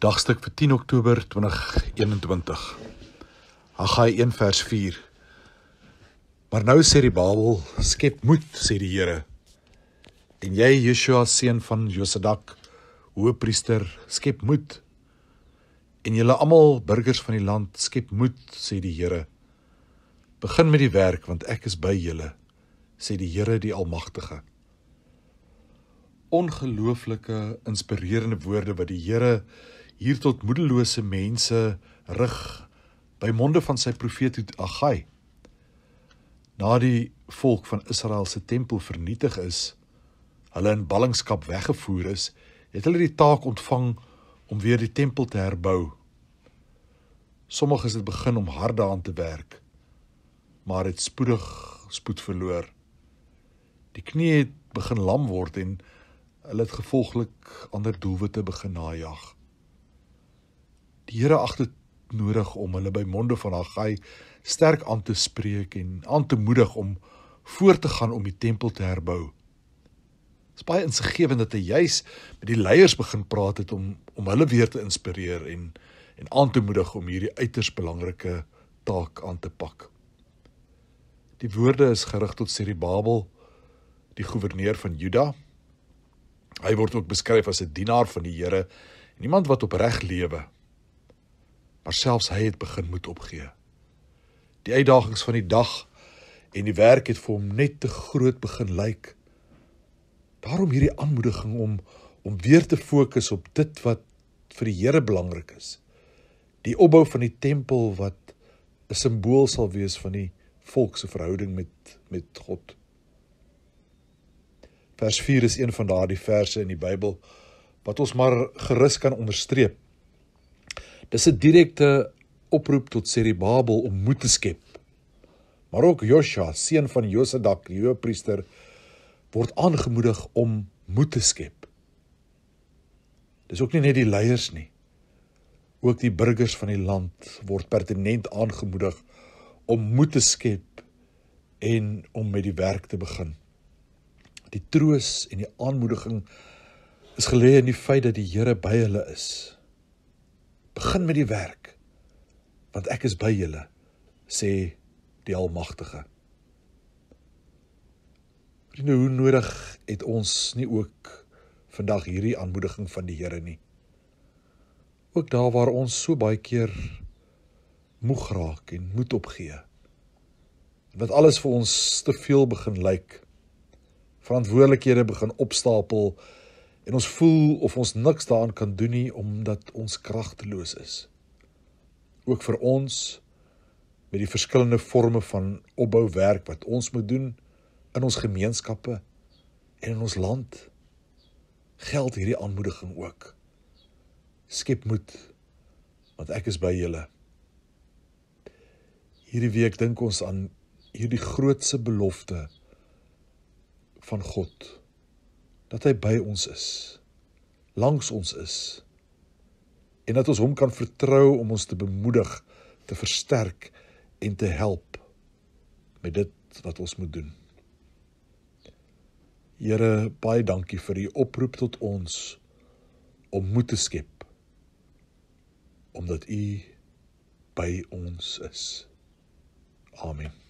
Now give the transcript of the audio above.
Dagstuk vir 10 Oktober 2021. Haggai 1 vers 4. Maar nou sê die Babel, skep moed, sê die Here. En jy Yeshua seun van Josadak, hoëpriester, skep moed. En julle almal burgers van die land, skep moed, sê die Here. Begin met die werk want ek is by julle, sê die Here die Almagtige. Ongelooflike inspirerende woorde wat die Here hier tot moedelose mense rig by monde van sy profeet Agai. Na die volk van Israel se tempel vernietig is, hulle in ballingskap weggevoer is, het hulle die taak ontvang om weer die tempel te herbou. Sommige het begin om hard daaraan te werk, maar het spoedig spoed verloor. Die knie het begin lam word en hulle het gevolglik ander doelwitte begin najag die Here agter nodig om hulle by monde van Haggai sterk aan te spreek en aan te moedig om voort te gaan om die tempel te herbou. Dit's baie insiggewend dat hy juis met die leiers begin praat het om om hulle weer te inspireer en en aan te moedig om hierdie uiters belangrike taak aan te pak. Die woorde is gerig tot Seribabel, die goewerneur van Juda. Hy word ook beskryf as 'n dienaar van die Here en iemand wat opreg lewe maar selfs hy het begin moet opgee. Die uitdagings van die dag en die werk het vir hom net te groot begin lyk. Daarom hierdie aanmoediging om om weer te fokus op dit wat vir die Here belangrik is. Die opbou van die tempel wat 'n simbool sal wees van die volk se verhouding met met God. Vers 4 is een van daardie verse in die Bybel wat ons maar gerus kan onderstreep Dis 'n direkte oproep tot Seribabel om moed te skep. Maar ook Josua, seun van Josadak, die hoofpriester, word aangemoedig om moed te skep. Dis ook nie net die leiers nie. Ook die burgers van die land word pertinent aangemoedig om moed te skep en om met die werk te begin. Die troos en die aanmoediging is gelê in die feit dat die Here by hulle is Begin met die werk, want ek is by julle, sê die Almagtige. Vriende, hoe nodig het ons nie ook vandag hierdie aanmoediging van die Here nie. Ook daar waar ons so baie keer moeg raak en moed opgee. Wat alles vir ons te veel begin lyk. Verantwoordelikhede begin opstapel en ons voel of ons niks daaraan kan doen nie omdat ons kragteloos is. Ook vir ons met die verskillende forme van opbouwerk wat ons moet doen in ons gemeenskappe en in ons land geld hierdie aanmoediging ook. Skep moed want ek is by julle. Hierdie week dink ons aan hierdie grootse belofte van God dat hy by ons is langs ons is en dat ons hom kan vertrou om ons te bemoedig te versterk en te help met dit wat ons moet doen. Here, baie dankie vir u oproep tot ons om moed te skep omdat u by ons is. Amen.